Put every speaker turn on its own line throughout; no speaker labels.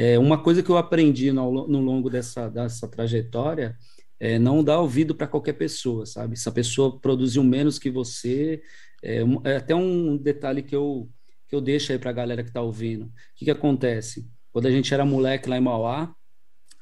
É, uma coisa que eu aprendi no, no longo dessa, dessa trajetória é não dar ouvido para qualquer pessoa, sabe? Se a pessoa produziu menos que você, é, é até um detalhe que eu, que eu deixo aí para a galera que está ouvindo. O que, que acontece? Quando a gente era moleque lá em Mauá,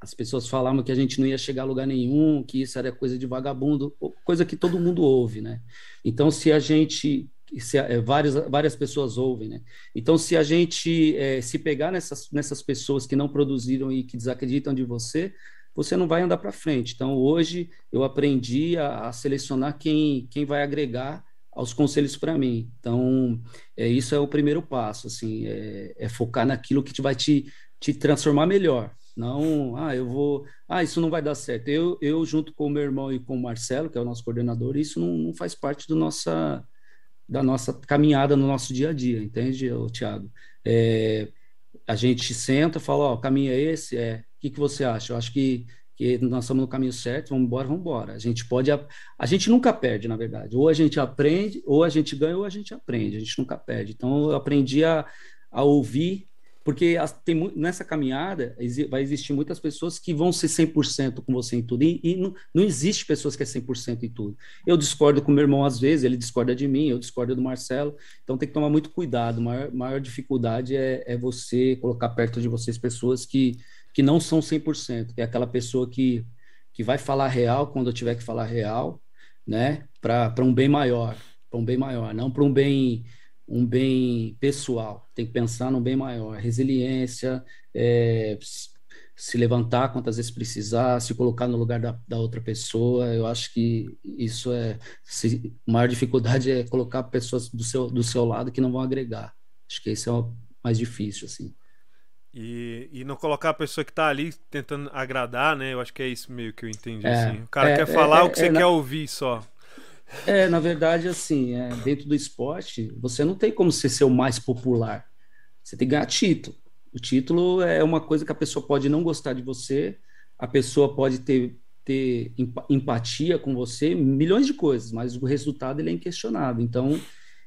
as pessoas falavam que a gente não ia chegar a lugar nenhum, que isso era coisa de vagabundo, coisa que todo mundo ouve, né? Então, se a gente se, é, várias, várias pessoas ouvem, né? Então, se a gente é, se pegar nessas, nessas pessoas que não produziram e que desacreditam de você, você não vai andar para frente. Então, hoje eu aprendi a, a, selecionar quem, quem vai agregar aos conselhos para mim. Então, é, isso é o primeiro passo, assim, é, é focar naquilo que te, vai te, te transformar melhor. Não, ah, eu vou, ah, isso não vai dar certo. Eu, eu junto com o meu irmão e com o Marcelo, que é o nosso coordenador, isso não, não faz parte do nossa da nossa caminhada no nosso dia a dia, entende, Tiago? É, a gente senta, fala, ó, o caminho é esse, é, o que, que você acha? Eu acho que, que nós estamos no caminho certo, vamos embora, vamos embora. A gente pode, a, a gente nunca perde, na verdade, ou a gente aprende, ou a gente ganha, ou a gente aprende, a gente nunca perde. Então, eu aprendi a, a ouvir porque as, tem, nessa caminhada vai existir muitas pessoas que vão ser 100% com você em tudo, e, e não, não, existe pessoas que é 100% em tudo. Eu discordo com meu irmão às vezes, ele discorda de mim, eu discordo do Marcelo, então tem que tomar muito cuidado. A maior, maior dificuldade é, é você colocar perto de vocês pessoas que, que não são 100%, que é aquela pessoa que, que vai falar real quando eu tiver que falar real, né, para um bem maior, para um bem maior, não para um bem um bem pessoal, tem que pensar num bem maior, resiliência, é, se levantar quantas vezes precisar, se colocar no lugar da, da outra pessoa. Eu acho que isso é. Se, maior dificuldade é colocar pessoas do seu, do seu lado que não vão agregar. Acho que esse é o mais difícil, assim.
E, e não colocar a pessoa que está ali tentando agradar, né? Eu acho que é isso meio que eu entendi. É, assim. O cara é, quer falar é, o que você é, é, quer ouvir só.
É, na verdade, assim, é, dentro do esporte, você não tem como ser o mais popular. Você tem que ganhar título. O título é uma coisa que a pessoa pode não gostar de você, a pessoa pode ter, ter empatia com você, milhões de coisas, mas o resultado ele é inquestionável. Então,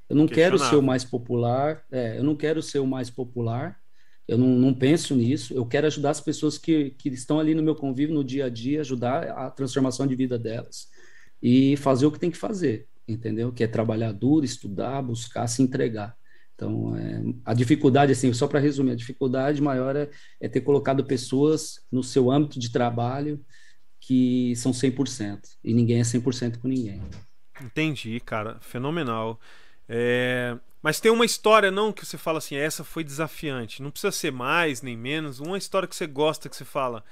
eu não quero ser o mais popular, é, eu não quero ser o mais popular, eu não, não, penso nisso. Eu quero ajudar as pessoas que, que estão ali no meu convívio, no dia a dia, ajudar a transformação de vida delas e fazer o que tem que fazer, entendeu? Que é trabalhar duro, estudar, buscar, se entregar. Então, é, a dificuldade, assim, só para resumir, a dificuldade maior é, é, ter colocado pessoas no seu âmbito de trabalho que são 100%, e ninguém é 100% com ninguém.
Entendi, cara, fenomenal. É... Mas tem uma história, não, que você fala assim, essa foi desafiante, não precisa ser mais nem menos, uma história que você gosta, que você fala,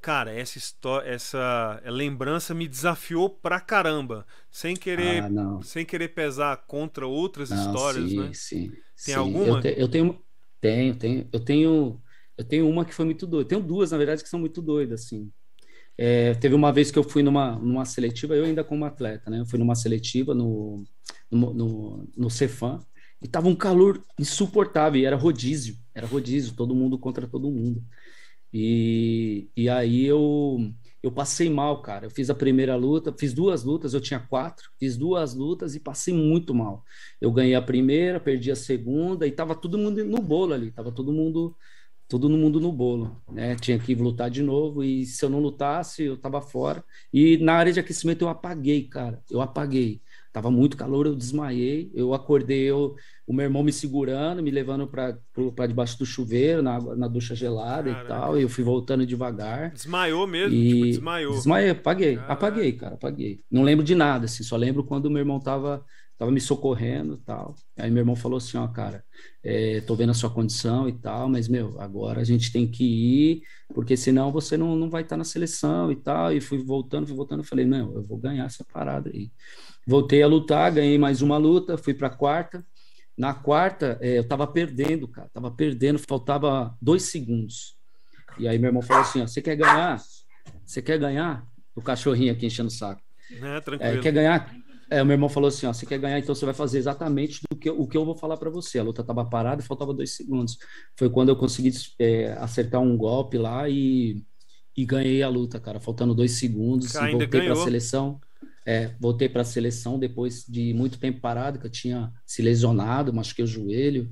Cara, essa história, essa lembrança me desafiou pra caramba. Sem querer, ah, sem querer pesar contra outras não, histórias, sim, né? Sim, Tem sim. alguma? Eu, te,
eu, tenho, tenho, tenho, eu tenho, eu tenho uma que foi muito doida. Tenho duas, na verdade, que são muito doidas, assim. É, teve uma vez que eu fui numa, numa seletiva, eu ainda como atleta, né? Eu fui numa seletiva no, no, no, no e tava um calor insuportável, e era rodízio, era rodízio, todo mundo contra todo mundo. E, e aí eu, eu passei mal, cara. Eu fiz a primeira luta, fiz duas lutas, eu tinha quatro, fiz duas lutas e passei muito mal. Eu ganhei a primeira, perdi a segunda e tava todo mundo no bolo ali, tava todo mundo todo mundo no bolo, né? Tinha que lutar de novo e se eu não lutasse, eu tava fora. E na área de aquecimento eu apaguei, cara. Eu apaguei. Tava muito calor, eu desmaiei. Eu acordei, eu o meu irmão me segurando, me levando para debaixo do chuveiro, na, na ducha gelada Caraca. e tal. E eu fui voltando devagar. Desmaiou
mesmo? E... Tipo, desmaiou. Desmaiei,
apaguei. Caraca. Apaguei, cara, apaguei. Não lembro de nada, assim, só lembro quando meu irmão tava, tava me socorrendo e tal. Aí meu irmão falou assim, ó, cara, é, tô vendo a sua condição e tal, mas, meu, agora a gente tem que ir, porque senão você não, não vai estar tá na seleção e tal. E fui voltando, fui voltando, falei, não, eu vou ganhar essa parada aí. Voltei a lutar, ganhei mais uma luta, fui pra quarta na quarta, é, eu estava perdendo, cara. Tava perdendo, faltava dois segundos. E aí meu irmão falou assim: você quer ganhar? Você quer ganhar? O cachorrinho aqui enchendo o saco. É, é tranquilo. É, quer ganhar? É, meu irmão falou assim: ó, você quer ganhar, então você vai fazer exatamente do que, o que eu vou falar para você. A luta estava parada e faltava dois segundos. Foi quando eu consegui é, acertar um golpe lá e, e ganhei a luta, cara. Faltando dois segundos, voltei para a seleção. É, voltei para a seleção depois de muito tempo parado, que eu tinha se lesionado, machuquei o joelho.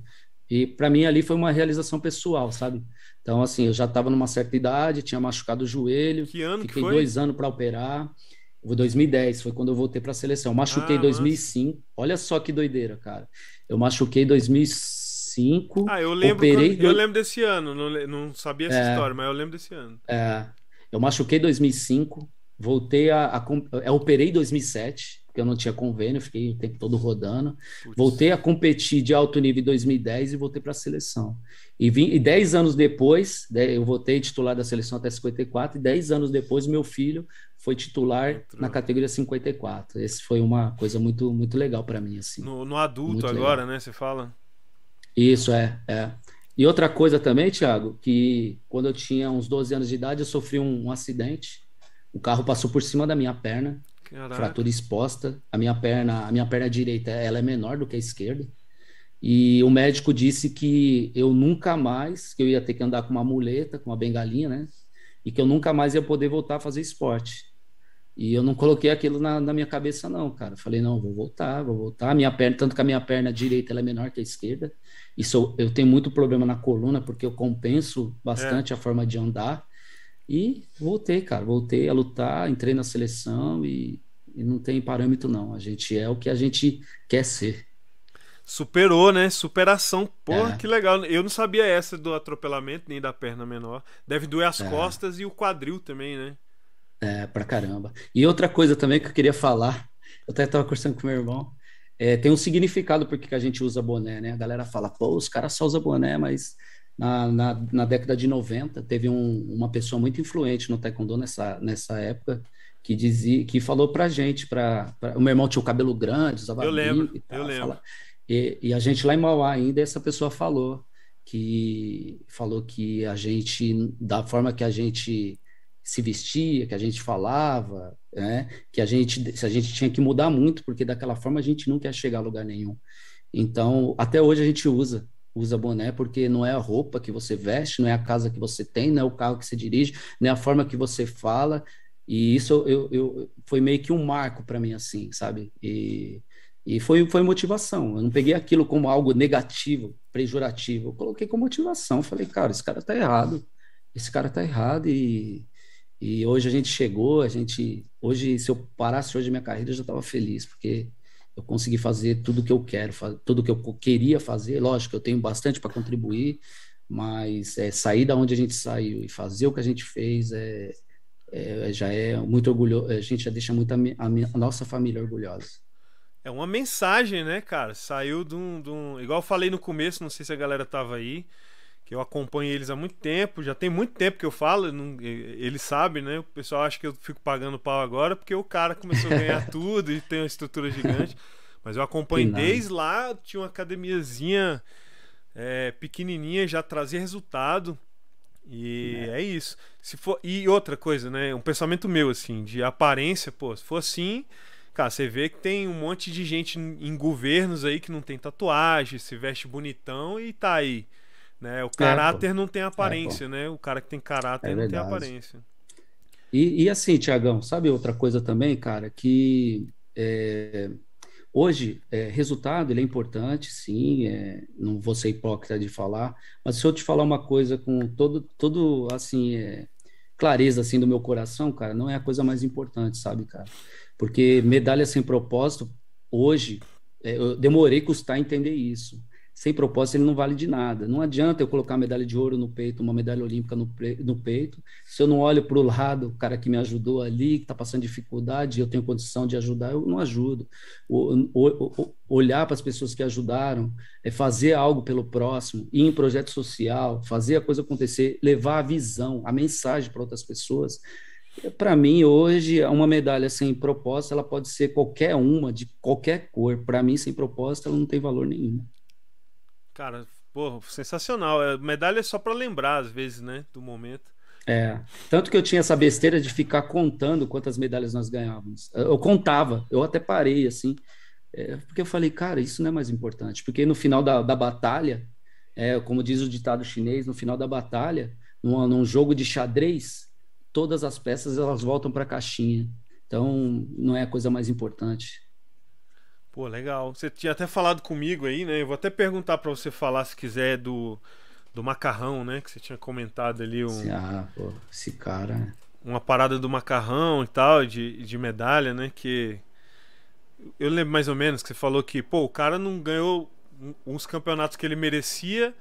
E para mim ali foi uma realização pessoal, sabe? Então, assim, eu já estava numa certa idade, tinha machucado o joelho. Que ano Fiquei que dois anos para operar. 2010 foi quando eu voltei para a seleção. Machuquei em ah, 2005. Olha só que doideira, cara. Eu machuquei em 2005. Ah, eu lembro. Operei... Eu lembro
desse ano. Não, não sabia essa é, história, mas eu lembro desse ano.
É, eu machuquei em 2005 voltei a, a eu operei em 2007 porque eu não tinha convênio, fiquei o tempo todo rodando. Putz. Voltei a competir de alto nível em 2010 e voltei para a seleção. E, vim, e dez anos depois, né, eu voltei titular da seleção até 54, e dez anos depois, meu filho foi titular Entrou. na categoria 54. Esse foi uma coisa muito, muito legal para mim. Assim. No, no adulto muito agora,
legal. né? Você fala?
Isso, é, é. E outra coisa também, Thiago, que quando eu tinha uns 12 anos de idade, eu sofri um, um acidente o carro passou por cima da minha perna, Caraca. fratura exposta. A minha perna, a minha perna direita, ela é menor do que a esquerda. E o médico disse que eu nunca mais, que eu ia ter que andar com uma muleta, com uma bengalinha, né? E que eu nunca mais ia poder voltar a fazer esporte. E eu não coloquei aquilo na, na minha cabeça, não, cara. Falei, não, vou voltar, vou voltar. Minha perna, tanto que a minha perna direita ela é menor que a esquerda. Isso eu tenho muito problema na coluna, porque eu compenso bastante é. a forma de andar. E voltei, cara, voltei a lutar, entrei na seleção e, e não tem parâmetro, não. A gente é o que a gente quer ser. Superou, né? Superação. Pô, é. que
legal. Eu não sabia essa do atropelamento, nem da perna menor. Deve doer as é. costas e o quadril também, né?
É, pra caramba. E outra coisa também que eu queria falar, eu até tava conversando com meu irmão, é, tem um significado porque que a gente usa boné, né? A galera fala, pô, os caras só usam boné, mas na, na, na década de 90, teve um, uma pessoa muito influente no taekwondo nessa, nessa época, que dizia, que falou pra gente, pra, pra o meu irmão tinha o cabelo grande, usava Eu lembro, e tal, eu lembro. e, e a gente lá em Mauá ainda, essa pessoa falou que falou que a gente, da forma que a gente se vestia, que a gente falava, né? que a gente, se a gente tinha que mudar muito, porque daquela forma a gente não quer chegar a lugar nenhum. Então, até hoje a gente usa usa boné porque não é a roupa que você veste, não é a casa que você tem, não é o carro que você dirige, não é a forma que você fala. E isso eu, eu foi meio que um marco para mim, assim, sabe? E, e foi, foi motivação. Eu não peguei aquilo como algo negativo, pejorativo. Eu coloquei como motivação. Falei, cara, esse cara tá errado. Esse cara tá errado e, e hoje a gente chegou, a gente... Hoje, se eu parasse hoje minha carreira, eu já estava feliz, porque eu consegui fazer tudo que eu quero, tudo que eu queria fazer. Lógico, eu tenho bastante para contribuir, mas é, sair da onde a gente saiu e fazer o que a gente fez é, é já é muito orgulhoso. É, a gente já deixa muito a, minha, a, nossa família orgulhosa.
É uma mensagem, né, cara? Saiu de um, de um. Igual eu falei no começo, não sei se a galera tava aí que eu acompanho eles há muito tempo, já tem muito tempo que eu falo, não, ele sabe, né? O pessoal acha que eu fico pagando pau agora porque o cara começou a ganhar tudo e tem uma estrutura gigante. Mas eu acompanho desde lá, tinha uma academiazinha é, pequenininha, já trazia resultado. E é. é. isso. Se for e outra coisa, né? Um pensamento meu assim, de aparência, pô, se for assim, cara, você vê que tem um monte de gente em governos aí que não tem tatuagem, se veste bonitão e tá aí né? O é, caráter é, não tem é, aparência, é, né? O cara que tem caráter é não tem aparência.
E, e assim, Tiagão, sabe outra coisa também, cara, que é, hoje resultado ele é importante, sim. não vou ser hipócrita de falar, mas se eu te falar uma coisa com todo, todo assim, clareza assim do meu coração, cara, não é a coisa mais importante, sabe, cara? Porque medalha sem propósito hoje eu demorei custar entender isso sem propósito ele não vale de nada. Não adianta eu colocar medalha de ouro no peito, uma medalha olímpica no, no peito, se eu não olho para o lado, o cara que me ajudou ali, que está passando dificuldade, eu tenho condição de ajudar, eu não ajudo. O, o, o, olhar para as pessoas que ajudaram, é fazer algo pelo próximo, ir em projeto social, fazer a coisa acontecer, levar a visão, a mensagem para outras pessoas. É, para mim, hoje, uma medalha sem propósito, ela pode ser qualquer uma, de qualquer cor. Para mim, sem propósito, ela não tem valor nenhum.
Cara, pô, sensacional. É, medalha é só para lembrar, às vezes, né? Do momento.
É. Tanto que eu tinha essa besteira de ficar contando quantas medalhas nós ganhávamos. Eu contava, eu até parei, assim. É, porque eu falei, cara, isso não é mais importante. Porque no final da, da batalha, é, como diz o ditado chinês, no final da batalha, num, num jogo de xadrez, todas as peças elas voltam para a caixinha. Então, não é a coisa mais importante.
Pô, legal. Você tinha até falado comigo aí, né? Eu vou até perguntar para você falar, se quiser, do, do macarrão, né? Que você tinha comentado ali. Um,
ah, pô, esse cara. Né?
Uma parada do macarrão e tal, de, de medalha, né? Que. Eu lembro mais ou menos que você falou que, pô, o cara não ganhou os campeonatos que ele merecia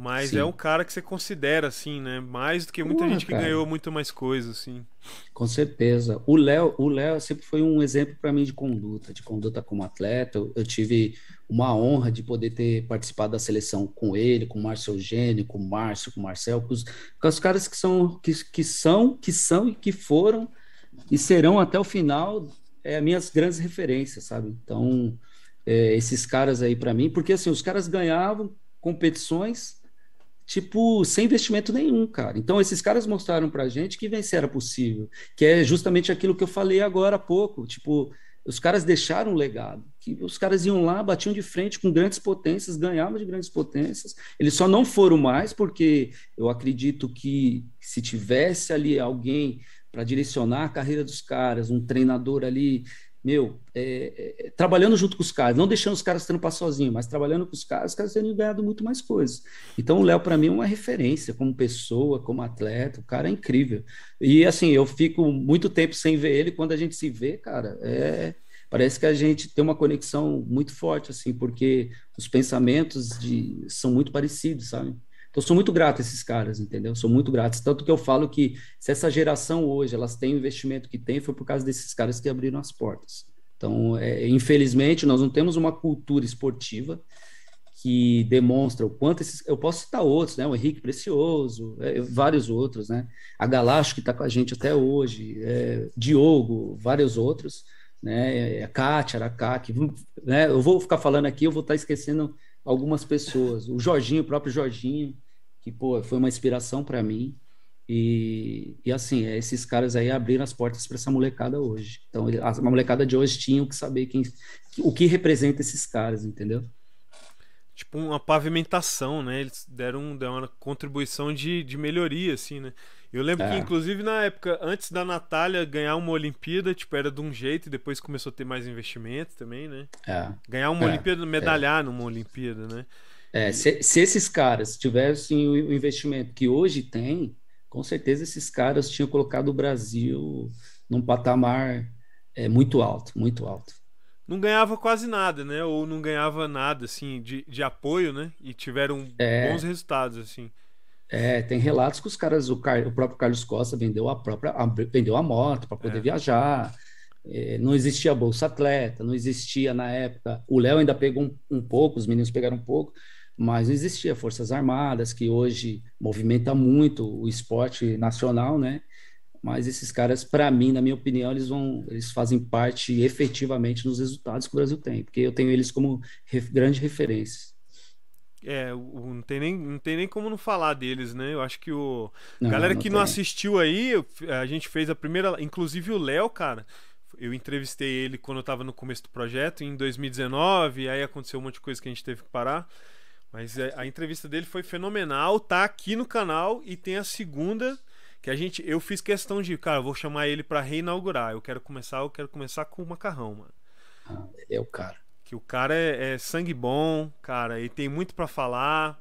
mas Sim. é um cara que você considera, assim, né? Mais do que muita Ué, gente que cara. ganhou muito mais coisa, assim.
Com certeza. O Léo o Léo sempre foi um exemplo para mim de conduta, de conduta como atleta. Eu tive uma honra de poder ter participado da seleção com ele, com o Márcio Eugênio, com o Márcio, com o Marcel, com os, com os caras que são, que, que são, que são e que foram e serão até o final é, minhas grandes referências, sabe? Então, é, esses caras aí para mim, porque assim, os caras ganhavam competições tipo, sem investimento nenhum, cara. Então, esses caras mostraram pra gente que vencer era possível, que é justamente aquilo que eu falei agora há pouco, tipo, os caras deixaram um legado, que os caras iam lá, batiam de frente com grandes potências, ganhavam de grandes potências, eles só não foram mais porque eu acredito que se tivesse ali alguém para direcionar a carreira dos caras, um treinador ali meu, é, é, é, trabalhando junto com os caras, não deixando os caras tendo para sozinho, mas trabalhando com os caras, os caras teriam ganhado muito mais coisas. Então o Léo para mim é uma referência como pessoa, como atleta, o cara é incrível. E assim, eu fico muito tempo sem ver ele, quando a gente se vê, cara, é, parece que a gente tem uma conexão muito forte assim, porque os pensamentos de, são muito parecidos, sabe? Então, sou muito grato a esses caras, entendeu? Sou muito grato. Tanto que eu falo que se essa geração hoje, elas têm o investimento que tem, foi por causa desses caras que abriram as portas. Então, é, infelizmente, nós não temos uma cultura esportiva que demonstra o quanto esses. Eu posso citar outros, né? O Henrique Precioso, é, vários outros, né? A Galacho, que está com a gente até hoje, é, Diogo, vários outros, né? É, a Kátia, Araká, que, né? Eu vou ficar falando aqui, eu vou estar tá esquecendo algumas pessoas. O Jorginho, o próprio Jorginho, que pô, foi uma inspiração para mim. E, e assim, é, esses caras aí abriram as portas para essa molecada hoje. Então, a, a molecada de hoje tinha que saber quem, o que representa esses caras, entendeu?
Tipo, uma pavimentação, né? Eles deram, deram uma contribuição de, de melhoria, assim, né? Eu lembro é. que, inclusive, na época, antes da Natália ganhar uma Olimpíada, tipo, era de um jeito e depois começou a ter mais investimento também, né? É. Ganhar uma é. Olimpíada, medalhar é. numa Olimpíada,
né? É, se, se, esses caras tivessem o, investimento que hoje tem, com certeza esses caras tinham colocado o Brasil num patamar é, muito alto, muito alto.
Não ganhava quase nada, né? Ou não ganhava nada, assim, de, de apoio, né? E tiveram é. bons resultados, assim.
É, tem relatos que os caras, o, Car, o, próprio Carlos Costa vendeu a própria, a, vendeu a moto para poder é. viajar. É, não existia bolsa atleta, não existia na época. O Léo ainda pegou um, um, pouco, os meninos pegaram um pouco, mas não existia forças armadas que hoje movimenta muito o esporte nacional, né? Mas esses caras, para mim, na minha opinião, eles vão, eles fazem parte efetivamente nos resultados que o Brasil tem, porque eu tenho eles como ref, referência
é, não tem, nem, não tem nem como não falar deles, né? Eu acho que o. Não, Galera não que tem. não assistiu aí, a gente fez a primeira. Inclusive o Léo, cara. Eu entrevistei ele quando eu tava no começo do projeto, em 2019. Aí aconteceu um monte de coisa que a gente teve que parar. Mas é, a entrevista dele foi fenomenal. Tá aqui no canal e tem a segunda que a gente. Eu fiz questão de, cara, vou chamar ele para reinaugurar. Eu quero começar, eu quero começar com o macarrão, mano.
Ah, é o cara.
Que o cara é, é sangue bom, cara, e tem muito para falar.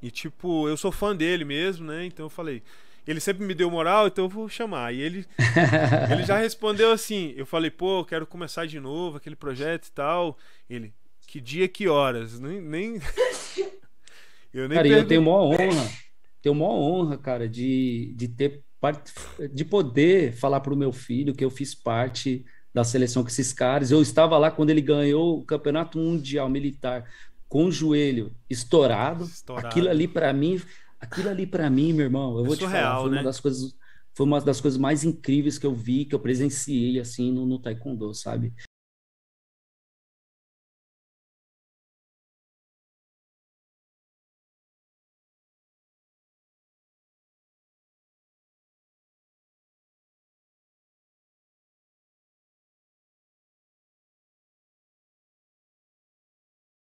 E tipo, eu sou fã dele mesmo, né? Então eu falei, ele sempre me deu moral, então eu vou chamar. E ele, ele já respondeu assim. Eu falei, pô, eu quero começar de novo aquele projeto e tal. Ele, que dia, que horas? Nem. nem... eu nem cara, perdi. eu tenho maior honra,
tenho maior honra, cara, de, de ter de poder falar para o meu filho que eu fiz parte da seleção com esses caras. Eu estava lá quando ele ganhou o Campeonato Mundial Militar com o joelho estourado.
estourado. Aquilo ali
para mim, aquilo ali para mim, meu irmão, eu é vou Isso te falar, real, foi né? uma das coisas foi uma das coisas mais incríveis que eu vi, que eu presenciei assim no, no taekwondo, sabe?